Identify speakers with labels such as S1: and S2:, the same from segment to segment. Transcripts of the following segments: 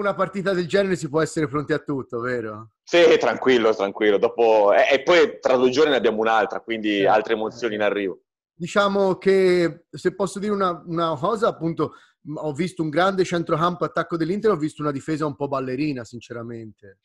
S1: una partita del genere si può essere pronti a tutto, vero?
S2: Sì, tranquillo, tranquillo. Dopo... E, poi tra due giorni ne abbiamo un'altra, quindi certo. altre emozioni in arrivo.
S1: Diciamo che, se posso dire una, una cosa, appunto, ho visto un grande centrocampo attacco dell'Inter, ho visto una difesa un po' ballerina, sinceramente.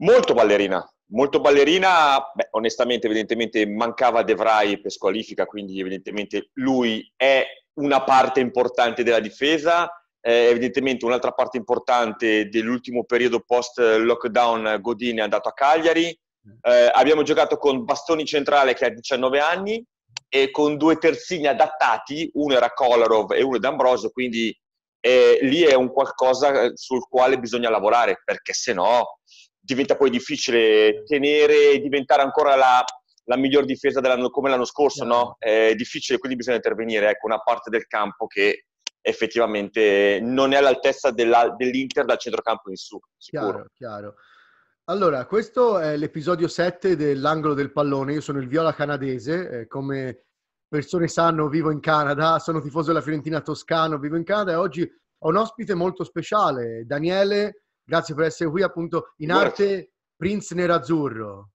S2: Molto ballerina, molto ballerina. Beh, onestamente, evidentemente mancava De Vrij per squalifica, quindi evidentemente lui è una parte importante della difesa. Eh, evidentemente un'altra parte importante dell'ultimo periodo post-lockdown eh, Godin è andato a Cagliari. Mm. Eh, abbiamo giocato con Bastoni centrale che ha 19 anni e con due terzini adattati, uno era Kolarov e uno D'Ambrosio, quindi eh, lì è un qualcosa eh, sul quale bisogna lavorare perché se no diventa poi difficile tenere e diventare ancora la, la miglior difesa come l'anno scorso, no? È difficile, quindi bisogna intervenire, ecco, una parte del campo che effettivamente non è all'altezza della, dell'Inter dal centrocampo in su,
S1: sicuro. Chiaro, chiaro. Allora, questo è l'episodio 7 dell'angolo del pallone. Io sono il viola canadese, eh, come persone sanno vivo in Canada, sono tifoso della Fiorentina Toscano, vivo in Canada e oggi ho un ospite molto speciale, Daniele, grazie per essere qui appunto in arte Prince Nerazzurro.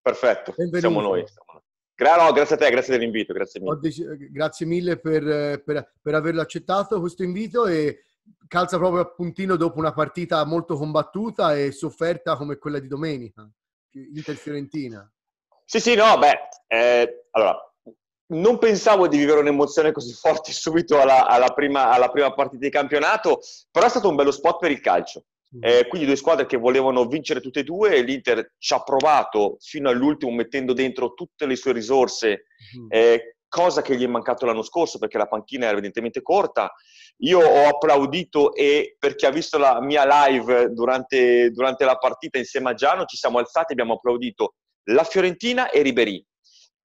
S1: Perfetto, Benvenuto. siamo noi.
S2: Siamo noi. Gra- no, grazie a te, grazie dell'invito, grazie mille.
S1: Dec- grazie mille per, per, per, averlo accettato questo invito e calza proprio a puntino dopo una partita molto combattuta e sofferta come quella di domenica, Inter-Fiorentina. Sì,
S2: sì, no, beh, eh, allora, non pensavo di vivere un'emozione così forte subito alla, alla, prima, alla prima partita di campionato, però è stato un bello spot per il calcio Mm. Eh, quindi due squadre che volevano vincere tutte e due, l'Inter ci ha provato fino all'ultimo mettendo dentro tutte le sue risorse, mm-hmm. eh, cosa che gli è mancato l'anno scorso perché la panchina era evidentemente corta. Io ho applaudito e per chi ha visto la mia live durante, durante la partita insieme a Giano ci siamo alzati e abbiamo applaudito la Fiorentina e Ribery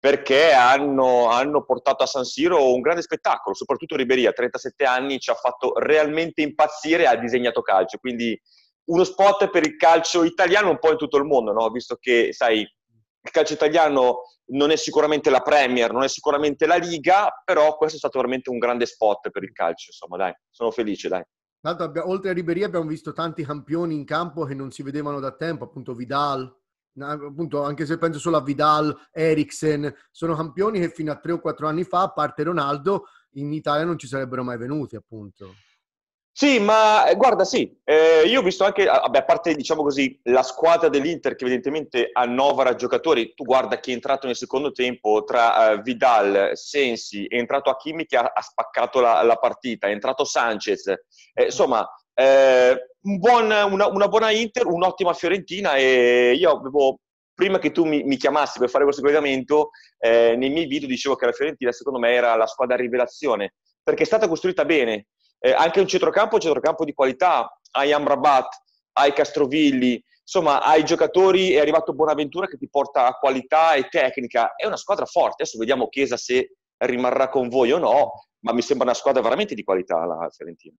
S2: perché hanno, hanno, portato a San Siro un grande spettacolo, soprattutto Riberia, 37 anni, ci ha fatto realmente impazzire, ha disegnato calcio, quindi uno spot per il calcio italiano un po' in tutto il mondo, no? visto che, sai, il calcio italiano non è sicuramente la Premier, non è sicuramente la Liga, però questo è stato veramente un grande spot per il calcio, insomma, dai, sono felice, dai.
S1: Tanto oltre a Riberia abbiamo visto tanti campioni in campo che non si vedevano da tempo, appunto Vidal, appunto, anche se penso solo a Vidal, Eriksen, sono campioni che fino a 3 o 4 anni fa, a parte Ronaldo, in Italia non ci sarebbero mai venuti, appunto.
S2: Sì, ma eh, guarda, sì, eh, io ho visto anche, ah, vabbè, a parte diciamo così, la squadra dell'Inter che evidentemente annovera giocatori, tu guarda chi è entrato nel secondo tempo tra uh, Vidal, Sensi, è entrato Hakimi che ha, ha spaccato la, la, partita, è entrato Sanchez, eh, mm. insomma, eh, un buon, una, una, buona Inter, un'ottima Fiorentina e io avevo, prima che tu mi, mi chiamassi per fare questo collegamento, eh, nei miei video dicevo che la Fiorentina secondo me era la squadra rivelazione, perché è stata costruita bene, eh, anche un centrocampo, un centrocampo di qualità, hai Amrabat, hai Castrovilli, insomma hai giocatori, è arrivato Buonaventura che ti porta a qualità e tecnica, è una squadra forte, adesso vediamo Chiesa se rimarrà con voi o no, ma mi sembra una squadra veramente di qualità la Fiorentina.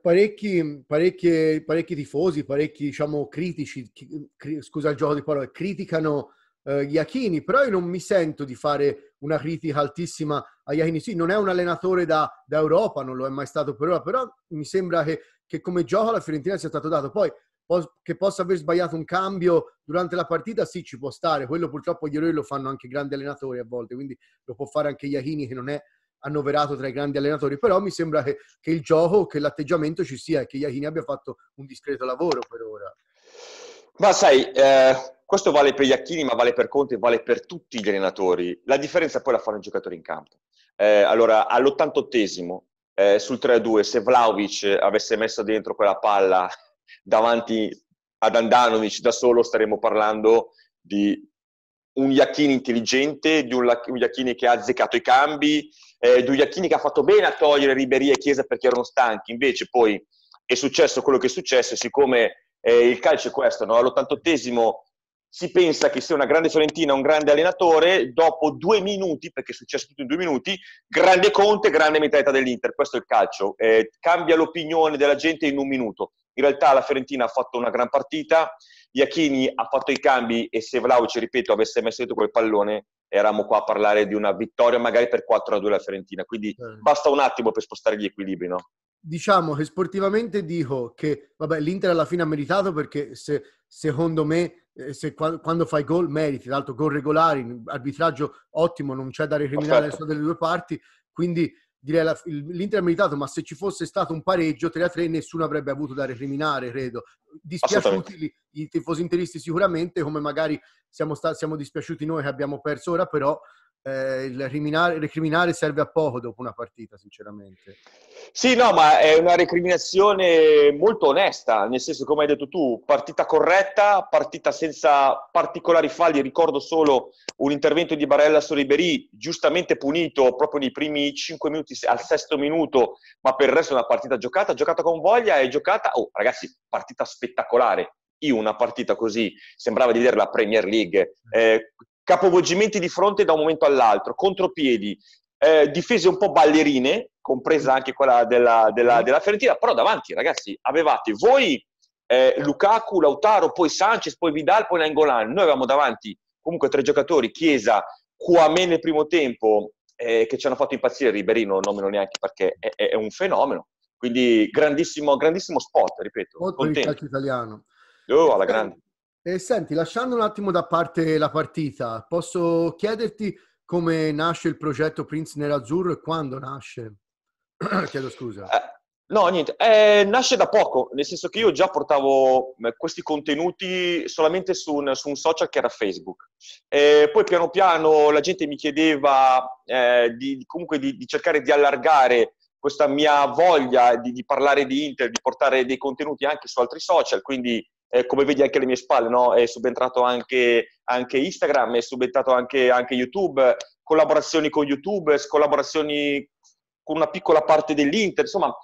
S1: Parecchi, parecchi, parecchi, tifosi, parecchi diciamo, critici, cri, scusa il gioco di parole, criticano eh, Iachini, però io non mi sento di fare una critica altissima a Iachini. Sì, non è un allenatore da, da Europa, non lo è mai stato per ora, però mi sembra che, che come gioco la Fiorentina sia stato dato. Poi che possa aver sbagliato un cambio durante la partita, sì, ci può stare. Quello purtroppo gli eroi lo fanno anche grandi allenatori a volte, quindi lo può fare anche Iachini che non è annoverato tra i grandi allenatori, però mi sembra che, che il gioco, che l'atteggiamento ci sia e che Iachini abbia fatto un discreto lavoro per ora.
S2: Ma sai, eh, questo vale per Iachini, ma vale per Conte, vale per tutti gli allenatori. La differenza poi la fanno i giocatori in campo. Eh, allora, all'88esimo, eh, sul 3-2, se Vlaovic avesse messo dentro quella palla davanti ad Andanovic da solo, staremmo parlando di un Iachini intelligente, di un, un Iachini che ha azzeccato i cambi, eh, Dugliachini che ha fatto bene a togliere Riberia e Chiesa perché erano stanchi, invece poi è successo quello che è successo, siccome eh, il calcio è questo, no? all88 si pensa che sia una grande Fiorentina, un grande allenatore, dopo due minuti, perché è successo tutto in due minuti, grande Conte, grande mentalità dell'Inter, questo è il calcio, eh, cambia l'opinione della gente in un minuto. In realtà la Fiorentina ha fatto una gran partita, Iachini ha fatto i cambi e se Vlaovic, ripeto, avesse messo dentro quel pallone, eravamo qua a parlare di una vittoria magari per 4-2 a alla Fiorentina. Quindi mm. basta un attimo per spostare gli equilibri, no?
S1: Diciamo che sportivamente dico che vabbè, l'Inter alla fine ha meritato perché se, secondo me eh, se, quando fai gol meriti, l'altro gol regolari, arbitraggio ottimo, non c'è da recriminare adesso delle due parti, quindi direi la, l'Inter ha meritato, ma se ci fosse stato un pareggio 3-3 nessuno avrebbe avuto da recriminare, credo. Dispiaciuti i tifosi interisti sicuramente, come magari siamo, sta- siamo dispiaciuti noi che abbiamo perso ora, però eh, il, riminare, recriminare serve a poco dopo una partita, sinceramente.
S2: Sì, no, ma è una recriminazione molto onesta, nel senso, come hai detto tu, partita corretta, partita senza particolari falli. Ricordo solo un intervento di Barella su Ribéry, giustamente punito proprio nei primi 5 minuti, al sesto minuto, ma per il resto è una partita giocata, giocata con voglia e giocata, oh ragazzi, partita spettacolare. Io una partita così sembrava di vedere la Premier League, eh, capovolgimenti di fronte da un momento all'altro, contropiedi, eh, difese un po' ballerine, compresa anche quella della, della, mm. della Fiorentina, però davanti ragazzi avevate voi eh, Lukaku, Lautaro, poi Sanchez, poi Vidal, poi Nangolan, noi avevamo davanti comunque tre giocatori, Chiesa, Kouame nel primo tempo, eh, che ci hanno fatto impazzire, Riberino non nomino neanche perché è, è, un fenomeno, quindi grandissimo, grandissimo spot, ripeto. Molto contento. il calcio italiano. Oh, alla eh, grande.
S1: E eh, senti, lasciando un attimo da parte la partita, posso chiederti come nasce il progetto Prince Nerazzurro e quando nasce? Chiedo scusa.
S2: Eh, no, niente, eh, nasce da poco, nel senso che io già portavo eh, questi contenuti solamente su un, su un social che era Facebook. Eh, poi piano piano la gente mi chiedeva eh, di, comunque di, di, cercare di allargare questa mia voglia di, di parlare di Inter, di portare dei contenuti anche su altri social, quindi eh, come vedi anche alle mie spalle, no? è subentrato anche, anche Instagram, è subentrato anche, anche, YouTube, collaborazioni con YouTube, collaborazioni con una piccola parte dell'Inter, insomma,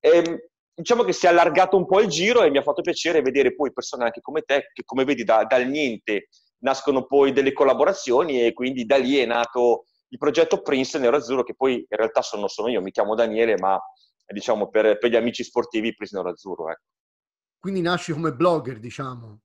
S2: ehm, diciamo che si è allargato un po' il giro e mi ha fatto piacere vedere poi persone anche come te, che come vedi da, dal niente nascono poi delle collaborazioni e quindi da lì è nato il progetto Prince Nero Azzurro, che poi in realtà sono, sono io, mi chiamo Daniele, ma diciamo per, per gli amici sportivi Prince Nero Azzurro. Ecco.
S1: Quindi nasci come blogger, diciamo.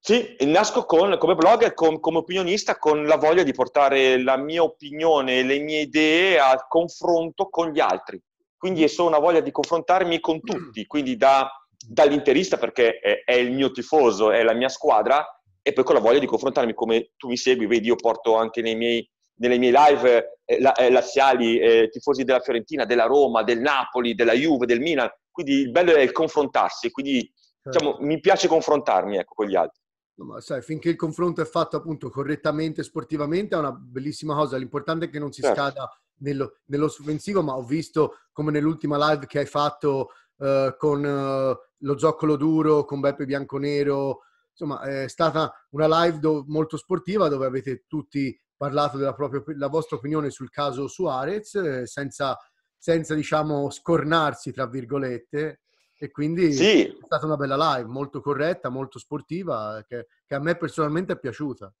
S2: Sì, nasco con, come blogger, con, come opinionista, con la voglia di portare la mia opinione e le mie idee al confronto con gli altri. Quindi è solo una voglia di confrontarmi con mm. tutti, quindi da, dall'interista perché è, è il mio tifoso, è la mia squadra, e poi con la voglia di confrontarmi come tu mi segui, vedi io porto anche nei miei, nelle mie live eh, la, eh, laziali, eh, tifosi della Fiorentina, della Roma, del Napoli, della Juve, del Milan, quindi il bello è il confrontarsi, quindi certo. diciamo, mi piace confrontarmi ecco, con gli altri.
S1: No, ma sai, finché il confronto è fatto appunto correttamente, sportivamente, è una bellissima cosa. L'importante è che non si certo. scada nello, nello subensivo, ma ho visto come nell'ultima live che hai fatto eh, con eh, lo zoccolo duro, con Beppe Bianconero, insomma è stata una live do- molto sportiva dove avete tutti parlato della propria, vostra opinione sul caso Suarez eh, senza senza diciamo scornarsi tra virgolette e quindi sì. è stata una bella live molto corretta, molto sportiva che, che a me personalmente è piaciuta.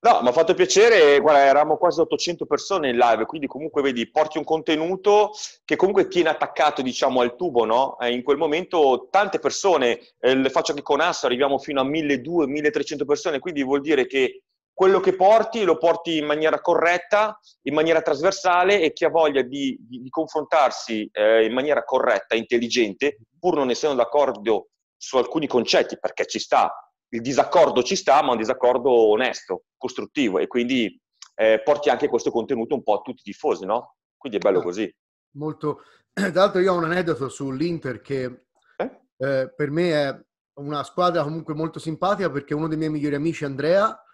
S2: No, mi ha fatto piacere, guarda, eravamo quasi 800 persone in live, quindi comunque vedi, porti un contenuto che comunque tiene attaccato, diciamo, al tubo, no? Eh, in quel momento tante persone, eh, le faccio anche con Asso, arriviamo fino a 1200-1300 persone, quindi vuol dire che quello che porti lo porti in maniera corretta, in maniera trasversale e chi ha voglia di, di, di confrontarsi eh, in maniera corretta, intelligente, pur non essendo d'accordo su alcuni concetti, perché ci sta, il disaccordo ci sta, ma un disaccordo onesto, costruttivo e quindi eh, porti anche questo contenuto un po' a tutti i tifosi, no? Quindi è bello ah, così.
S1: Molto. Tra l'altro io ho un aneddoto sull'Inter che eh? eh? per me è una squadra comunque molto simpatica perché uno dei miei migliori amici, Andrea,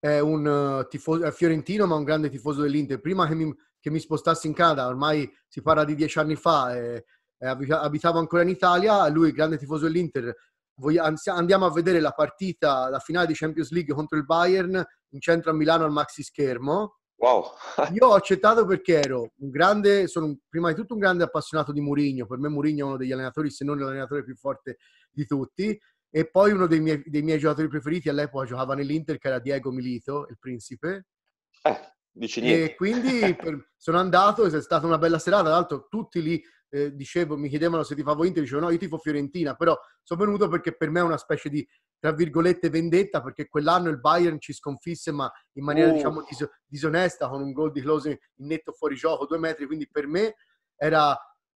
S1: è un eh, tifoso fiorentino, ma un grande tifoso dell'Inter. Prima che mi, che mi spostassi in Canada, ormai si parla di dieci anni fa, e, e abitavo ancora in Italia, lui, grande tifoso dell'Inter, andiamo a vedere la partita, la finale di Champions League contro il Bayern in centro a Milano al maxi schermo. Wow. Io ho accettato perché ero un grande, sono un, prima di tutto un grande appassionato di Mourinho, per me Mourinho è uno degli allenatori, se non l'allenatore più forte di tutti. E poi uno dei miei, dei miei giocatori preferiti all'epoca giocava nell'Inter, che era Diego Milito, il principe. Eh,
S2: dici niente. E
S1: quindi per, sono andato, è stata una bella serata, tra l'altro tutti lì eh, dicevo, mi chiedevano se ti favo Inter, dicevo no, io tifo Fiorentina, però sono venuto perché per me è una specie di, tra virgolette, vendetta, perché quell'anno il Bayern ci sconfisse, ma in maniera, oh. diciamo, dis- disonesta, con un gol di close in netto fuori gioco, due metri, quindi per me era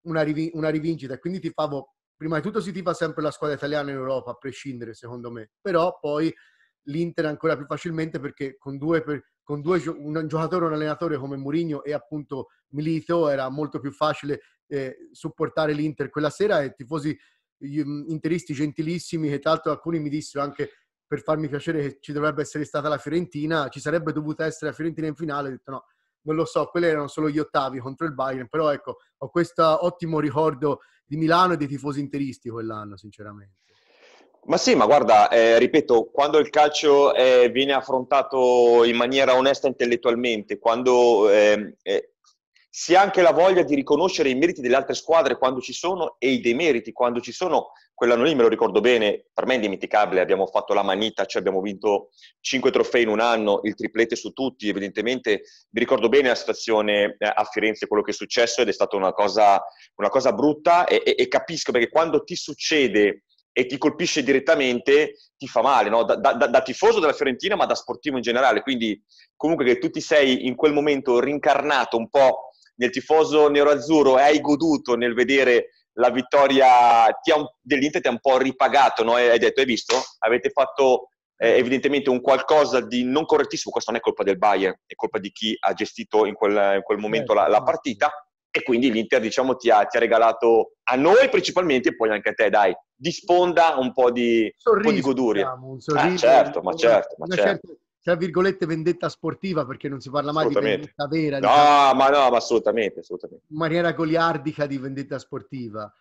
S1: una, rivi- una rivincita, quindi ti favo prima di tutto si tifa sempre la squadra italiana in Europa, a prescindere secondo me, però poi l'Inter ancora più facilmente perché con due, per, con due un giocatore, un allenatore come Mourinho e appunto Milito era molto più facile eh, supportare l'Inter quella sera e tifosi mm, interisti gentilissimi che tra l'altro alcuni mi dissero anche per farmi piacere che ci dovrebbe essere stata la Fiorentina, ci sarebbe dovuta essere la Fiorentina in finale, ho detto no, non lo so, quelli erano solo gli ottavi contro il Bayern, però ecco, ho questo ottimo ricordo di Milano e dei tifosi interisti quell'anno, sinceramente.
S2: Ma sì, ma guarda, eh, ripeto, quando il calcio eh, viene affrontato in maniera onesta intellettualmente, quando ehm, eh, si ha anche la voglia di riconoscere i meriti delle altre squadre quando ci sono e i demeriti quando ci sono. Quell'anno lì me lo ricordo bene, per me è indimenticabile, abbiamo fatto la manita, cioè abbiamo vinto cinque trofei in un anno, il triplete su tutti, evidentemente mi ricordo bene la situazione eh, a Firenze, quello che è successo ed è stata una cosa, una cosa brutta e, e, e, capisco perché quando ti succede e ti colpisce direttamente ti fa male, no? da, da, da, tifoso della Fiorentina ma da sportivo in generale, quindi comunque che tu ti sei in quel momento rincarnato un po' nel tifoso nero-azzurro hai goduto nel vedere la vittoria un, dell'Inter ti ha un po' ripagato, no? hai detto, hai visto? Avete fatto eh, evidentemente un qualcosa di non correttissimo, questo non è colpa del Bayern, è colpa di chi ha gestito in quel, in quel momento la, certo, la, partita e quindi l'Inter diciamo, ti, ha, ti, ha, regalato a noi principalmente e poi anche a te, dai, di sponda un po' di, sorriso, un po di goduria. Diciamo, un eh, sorriso, ah, certo, ma certo, ma certo.
S1: certo tra virgolette vendetta sportiva perché non si parla mai di vendetta vera. No, diciamo,
S2: ma no, ma assolutamente, assolutamente.
S1: In maniera goliardica di vendetta sportiva.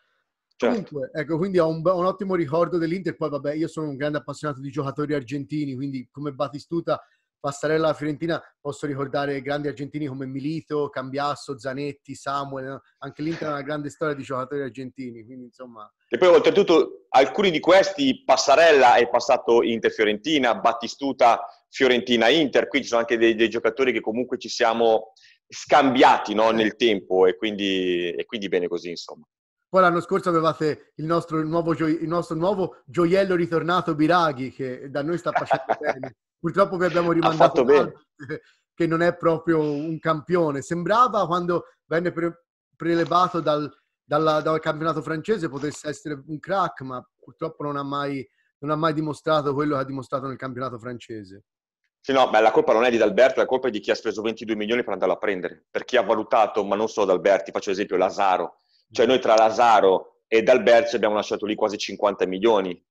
S1: Certo. Comunque, ecco, quindi ho un, ho un, ottimo ricordo dell'Inter, poi vabbè, io sono un grande appassionato di giocatori argentini, quindi come Batistuta Passarella alla Fiorentina posso ricordare grandi argentini come Milito, Cambiasso, Zanetti, Samuel, anche l'Inter ha una grande storia di giocatori argentini, quindi insomma...
S2: E poi oltretutto alcuni di questi, Passarella è passato Inter-Fiorentina, Battistuta Fiorentina-Inter, qui ci sono anche dei, dei giocatori che comunque ci siamo scambiati no, nel tempo e quindi, e quindi bene così insomma.
S1: Poi l'anno scorso avevate il nostro nuovo, gio- il nostro nuovo gioiello ritornato Biraghi che da noi sta facendo bene. Purtroppo vi abbiamo rimandato che non è proprio un campione. Sembrava quando venne pre- prelevato dal, dalla, dal, campionato francese potesse essere un crack, ma purtroppo non ha, mai, non ha mai dimostrato quello che ha dimostrato nel campionato francese.
S2: Sì, no, beh, la colpa non è di D'Alberto, la colpa è di chi ha speso 22 milioni per andarlo a prendere, per chi ha valutato, ma non solo D'Alberti, faccio esempio Lazaro. Cioè noi tra Lazaro e D'Alberti abbiamo lasciato lì quasi 50 milioni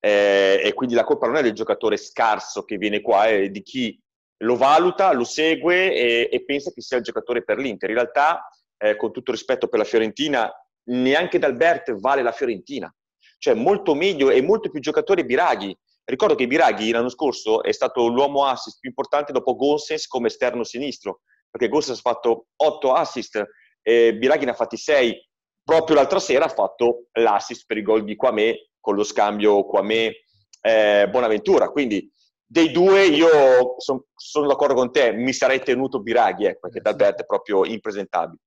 S2: eh, e quindi la colpa non è del giocatore scarso che viene qua, è di chi lo valuta, lo segue e, e pensa che sia il giocatore per l'Inter. In realtà, eh, con tutto rispetto per la Fiorentina, neanche D'Albert vale la Fiorentina. Cioè, molto meglio e molto più giocatore Biraghi. Ricordo che Biraghi l'anno scorso è stato l'uomo assist più importante dopo Gonsens come esterno sinistro, perché Gonsens ha fatto 8 assist, eh, Biraghi ne ha fatti 6 Proprio l'altra sera ha fatto l'assist per il gol di Quame con lo scambio Quame-Bonaventura. Eh, Quindi dei due io sono son d'accordo con te, mi sarei tenuto Biraghi, ecco, eh, perché D'Alberto è proprio impresentabile.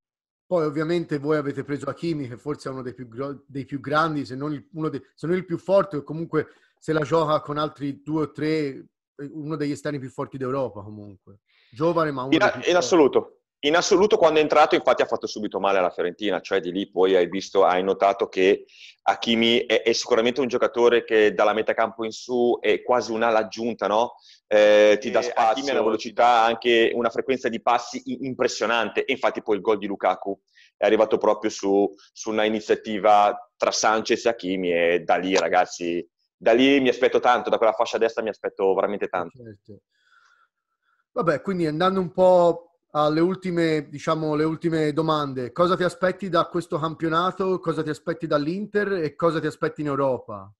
S1: Poi ovviamente voi avete preso Hakimi, che forse è uno dei più, gro- dei più grandi, se non, il, de- se non il più forte, o comunque se la gioca con altri due o tre, eh, uno degli esterni più forti d'Europa comunque. Giovane ma uno... In,
S2: in assoluto, in assoluto quando è entrato infatti ha fatto subito male alla Fiorentina, cioè di lì poi hai visto, hai notato che Hakimi è, è sicuramente un giocatore che dalla metà campo in su è quasi un'ala aggiunta, no? Eh, ti dà spazio. Hakimi ha una velocità, anche una frequenza di passi impressionante e infatti poi il gol di Lukaku è arrivato proprio su, su una iniziativa tra Sanchez e Hakimi e da lì ragazzi, da lì mi aspetto tanto, da quella fascia destra mi aspetto veramente tanto. Certo.
S1: Vabbè, quindi andando un po' alle ultime, diciamo, le ultime domande. Cosa ti aspetti da questo campionato? Cosa ti aspetti dall'Inter e cosa ti aspetti in Europa?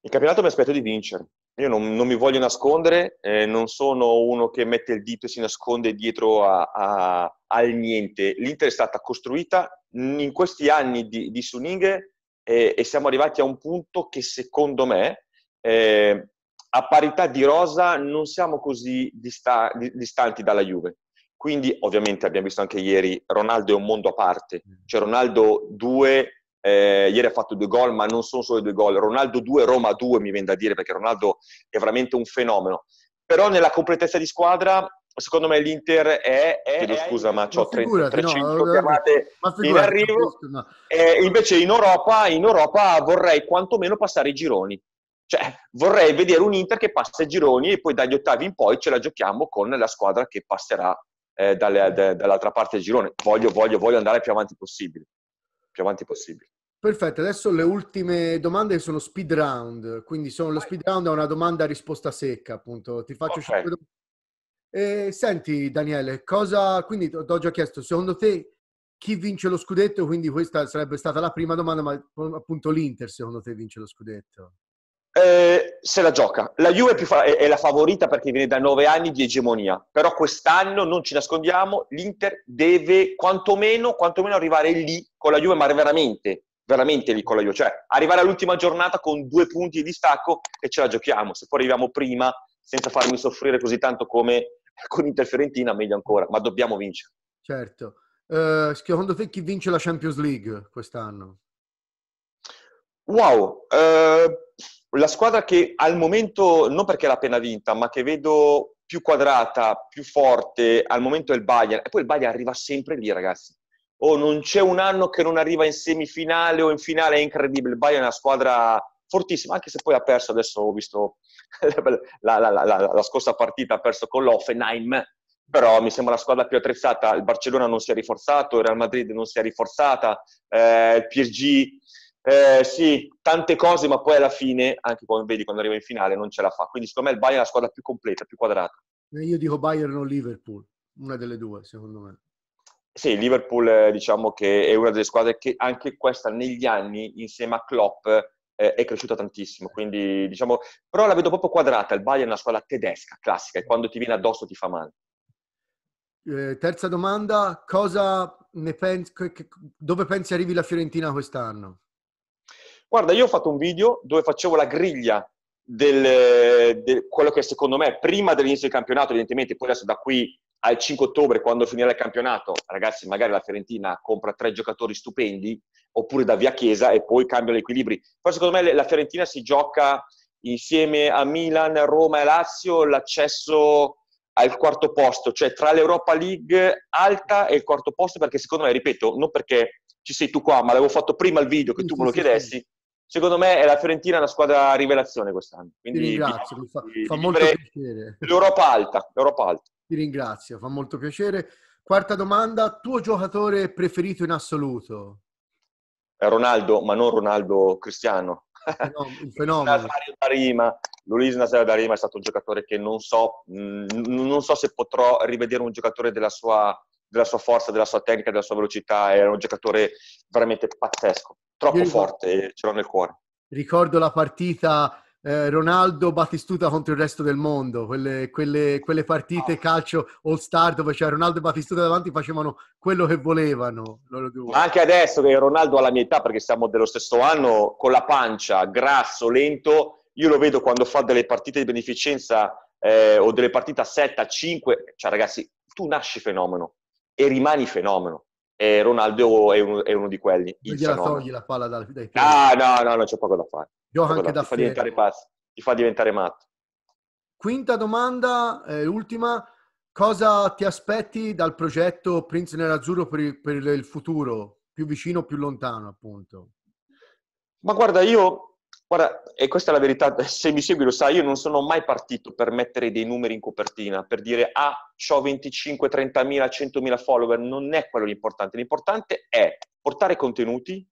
S2: Il campionato mi aspetto di vincere. Io non, non mi voglio nascondere, eh, non sono uno che mette il dito e si nasconde dietro a, a, al niente. L'Inter è stata costruita in questi anni di, di Suninghe eh, e siamo arrivati a un punto che secondo me eh, a parità di rosa non siamo così dista- distanti dalla Juve. Quindi ovviamente abbiamo visto anche ieri, Ronaldo è un mondo a parte, mm. cioè Ronaldo 2, eh, ieri ha fatto due gol, ma non sono solo due gol, Ronaldo 2, Roma 2 mi viene da dire perché Ronaldo è veramente un fenomeno. Però nella completezza di squadra secondo me l'Inter è, è chiedo scusa ma ho 35 no, chiamate figurati, in arrivo no. invece in Europa, in Europa vorrei quantomeno passare i gironi cioè, vorrei vedere un Inter che passa i gironi e poi dagli ottavi in poi ce la giochiamo con la squadra che passerà eh, dalle, de, dall'altra parte del girone. Voglio, voglio, voglio andare più avanti possibile. Più avanti possibile.
S1: Perfetto, adesso le ultime domande sono speed round, quindi sono, lo speed round è una domanda a risposta secca, appunto. Ti faccio okay. 5 domande. Eh, senti Daniele, cosa, quindi ti ho già chiesto, secondo te chi vince lo scudetto? Quindi questa sarebbe stata la prima domanda, ma appunto l'Inter secondo te vince lo scudetto?
S2: Eh, se la gioca. La Juve è, fa- è, la favorita perché viene da nove anni di egemonia, però quest'anno non ci nascondiamo, l'Inter deve quantomeno, quantomeno arrivare lì con la Juve, ma veramente, veramente lì con la Juve, cioè arrivare all'ultima giornata con due punti di distacco e ce la giochiamo, se poi arriviamo prima senza farmi soffrire così tanto come con Inter Fiorentina, meglio ancora, ma dobbiamo vincere.
S1: Certo. Uh, secondo te chi vince la Champions League quest'anno? Wow,
S2: uh la squadra che al momento, non perché l'ha appena vinta, ma che vedo più quadrata, più forte, al momento è il Bayern. E poi il Bayern arriva sempre lì, ragazzi. Oh, non c'è un anno che non arriva in semifinale o in finale, è incredibile. Il Bayern è una squadra fortissima, anche se poi ha perso, adesso ho visto la, la, la, la scorsa partita, ha perso con l'Offenheim, però mi sembra la squadra più attrezzata. Il Barcellona non si è rinforzato, il Real Madrid non si è rinforzata, eh, il PSG eh, sì, tante cose, ma poi alla fine, anche come vedi quando arriva in finale, non ce la fa. Quindi secondo me il Bayern è la squadra più completa, più quadrata.
S1: Eh, io dico Bayern o Liverpool, una delle due, secondo me.
S2: Sì, Liverpool eh, diciamo che è una delle squadre che anche questa negli anni, insieme a Klopp, eh, è cresciuta tantissimo. Quindi, diciamo, però la vedo proprio quadrata. Il Bayern è una squadra tedesca, classica, e quando ti viene addosso ti fa male.
S1: Eh, terza domanda, cosa ne pensi, dove pensi arrivi la Fiorentina quest'anno?
S2: guarda, io ho fatto un video dove facevo la griglia del, del quello che secondo me prima dell'inizio del campionato, evidentemente poi adesso da qui al 5 ottobre, quando finirà il campionato, ragazzi, magari la Fiorentina compra tre giocatori stupendi, oppure da via Chiesa e poi cambiano gli equilibri. Poi secondo me la Fiorentina si gioca insieme a Milan, Roma e Lazio l'accesso al quarto posto, cioè tra l'Europa League alta e il quarto posto, perché secondo me, ripeto, non perché ci sei tu qua, ma l'avevo fatto prima il video che tu me lo chiedessi, secondo me la Fiorentina è una squadra rivelazione quest'anno. Quindi, Ti ringrazio, vi,
S1: fa, vi, fa vi molto piacere.
S2: L'Europa alta, l'Europa
S1: alta. Ti ringrazio, fa molto piacere. Quarta domanda, tuo giocatore preferito in assoluto?
S2: Ronaldo, ma non Ronaldo Cristiano. No, il fenomeno. Nazario Darima, Luis Nazario Darima è stato un giocatore che non so, mm, non so se potrò rivedere un giocatore della sua, della sua forza, della sua tecnica, della sua velocità. Era un giocatore veramente pazzesco troppo ricordo, forte, eh, ce l'ho nel cuore.
S1: Ricordo la partita eh, Ronaldo Battistuta contro il resto del mondo, quelle, quelle, quelle partite ah. calcio all star dove c'era Ronaldo e Battistuta davanti facevano quello che volevano
S2: Ma anche adesso che Ronaldo ha la mia età, perché siamo dello stesso anno, con la pancia, grasso, lento, io lo vedo quando fa delle partite di beneficenza eh, o delle partite a 7, a 5, cioè ragazzi, tu nasci fenomeno e rimani fenomeno e Ronaldo è uno, è uno di quelli. Non gliela togli
S1: la palla dai, piedi.
S2: Ah, no, no, no, c'è poco da fare.
S1: Poco da, da ti, fa diventare
S2: pazzo, ti fa diventare matto.
S1: Quinta domanda, eh, ultima. Cosa ti aspetti dal progetto Prince Nerazzurro per, per il futuro? Più vicino o più lontano, appunto? Ma guarda, io Guarda,
S2: e questa è la verità, se mi segui lo sai, io non sono mai partito per mettere dei numeri in copertina, per dire ah, ho 25, 30.000, 100.000 follower, non è quello l'importante. L'importante è portare contenuti,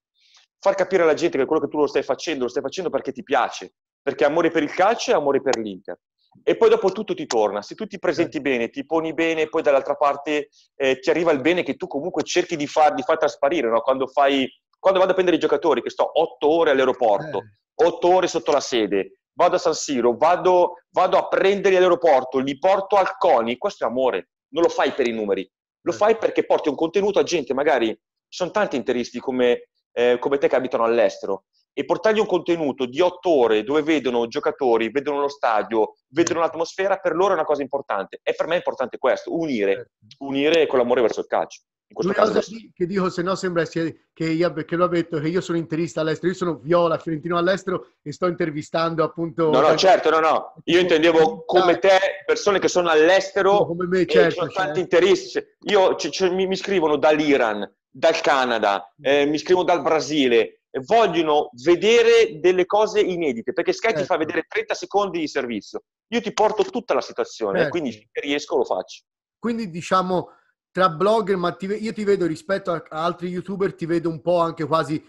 S2: far capire alla gente che quello che tu lo stai facendo, lo stai facendo perché ti piace, perché amore per il calcio e amore per l'Inter. E poi dopo tutto ti torna, se tu ti presenti certo. bene, ti poni bene, poi dall'altra parte eh, ti arriva il bene che tu comunque cerchi di far, di far trasparire, no? quando fai quando vado a prendere i giocatori, che sto 8 ore all'aeroporto, eh otto ore sotto la sede, vado a San Siro, vado, vado a prenderli all'aeroporto, li porto al CONI, questo è amore, non lo fai per i numeri, lo fai perché porti un contenuto a gente, magari ci sono tanti interisti come, eh, come te che abitano all'estero, e portargli un contenuto di otto ore dove vedono giocatori, vedono lo stadio, vedono l'atmosfera, per loro è una cosa importante. E per me è importante questo, unire, certo. unire con l'amore verso il calcio. In questo caso,
S1: che dico, se no sembra che io, perché l'ho detto, che io sono interista all'estero, io sono Viola, fiorentino all'estero e sto intervistando appunto... No, no, certo,
S2: no, no, io intendevo come ah. te, persone che sono all'estero, no, come me, certo, sono certo. tanti interessi. io, c- c- mi, mi scrivono dall'Iran, dal Canada, mm. eh, mi scrivono dal Brasile, eh, vogliono vedere delle cose inedite, perché Sky ecco. ti fa certo. vedere 30 secondi di servizio. Io ti porto tutta la situazione, ecco. quindi se riesco lo faccio.
S1: Quindi diciamo tra blogger, ma ti, io ti vedo rispetto a, altri youtuber, ti vedo un po' anche quasi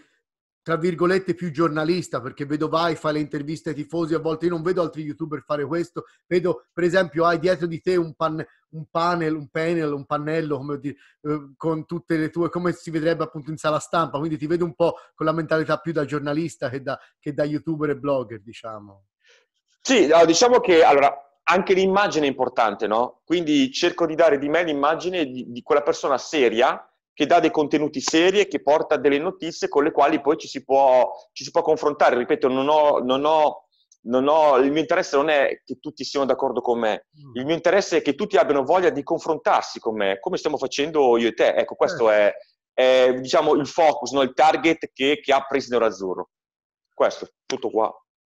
S1: tra virgolette più giornalista perché vedo vai fare le interviste ai tifosi a volte io non vedo altri youtuber fare questo vedo per esempio hai dietro di te un, pannello, un panel, un panel, un pannello, come dire, eh, con tutte le tue, come si vedrebbe appunto in sala stampa, quindi ti vedo un po' con la mentalità più da giornalista che da, che da youtuber e blogger, diciamo.
S2: Sì, diciamo che allora anche l'immagine è importante, no? Quindi cerco di dare di me l'immagine di, di quella persona seria che dà dei contenuti seri e che porta delle notizie con le quali poi ci si può, ci si può confrontare. Ripeto, non ho, non ho ho, il mio interesse non è che tutti siano d'accordo con me, mm. il mio interesse è che tutti abbiano voglia di confrontarsi con me, come stiamo facendo io e te. Ecco, questo eh. è, è diciamo, il focus, no? il target che, che ha Nero Azzurro. Questo, tutto qua.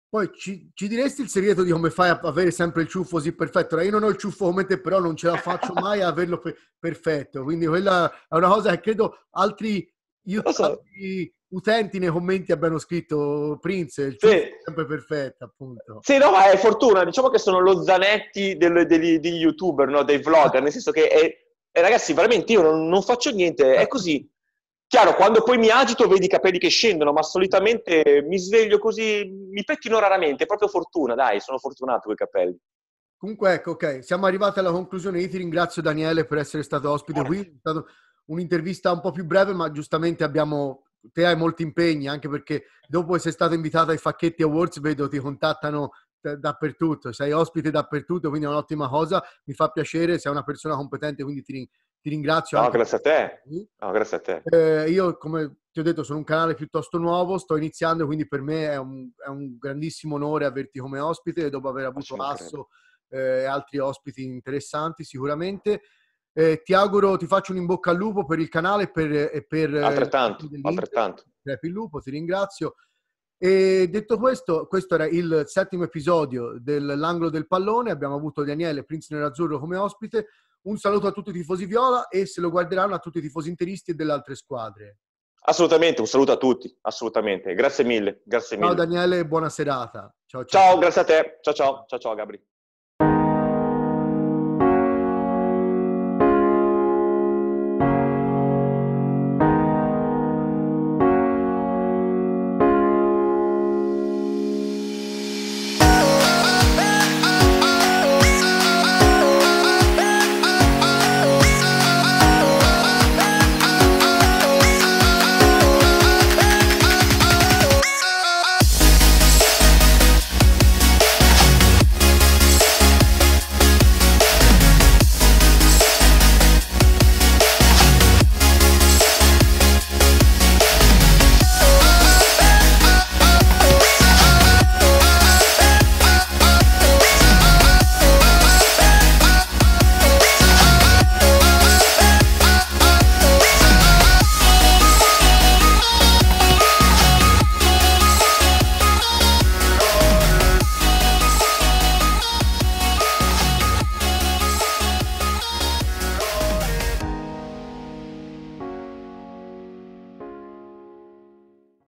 S1: Poi ci, ci, diresti il segreto di come fai a avere sempre il ciuffo così perfetto? io non ho il ciuffo come te, però non ce la faccio mai a averlo per, perfetto. Quindi quella è una cosa che credo altri, io, so. altri utenti nei commenti abbiano scritto Prince, cioè sì. sempre perfetta, appunto.
S2: Sì, no, ma è fortuna. Diciamo che sono lo zanetti del, degli, degli, youtuber, no? dei vlogger, nel senso che, è, è, eh, ragazzi, veramente io non, non faccio niente, è certo. così. Chiaro, quando poi mi agito vedi i capelli che scendono, ma solitamente mi sveglio così, mi pettino raramente, è proprio fortuna, dai, sono fortunato con i capelli.
S1: Comunque, ecco, ok, siamo arrivati alla conclusione. Io ti ringrazio, Daniele, per essere stato ospite qui. È stata un'intervista un po' più breve, ma giustamente abbiamo te hai molti impegni, anche perché dopo essere stato invitato ai Facchetti Awards vedo ti contattano dappertutto, sei ospite dappertutto, quindi è un'ottima cosa, mi fa piacere, sei una persona competente, quindi ti, ti ringrazio. No, grazie a
S2: te. No, grazie a te.
S1: Eh, io, come ti ho detto, sono un canale piuttosto nuovo, sto iniziando, quindi per me è un, è un grandissimo onore averti come ospite dopo aver avuto Asso eh, e eh, altri ospiti interessanti sicuramente. Eh, ti auguro, ti faccio un in bocca al lupo per il canale e per, e per eh, altrettanto,
S2: altrettanto.
S1: il lupo, ti ringrazio. E detto questo, questo era il settimo episodio dell'angolo del pallone. Abbiamo avuto Daniele Prince Nerazzurro come ospite. Un saluto a tutti i tifosi viola e se lo guarderanno a tutti i tifosi interisti e delle altre squadre.
S2: Assolutamente, un saluto a tutti, assolutamente. Grazie mille, grazie mille. Ciao
S1: Daniele, buona serata.
S2: Ciao, ciao. ciao grazie a te. Ciao ciao, ciao ciao Gabri.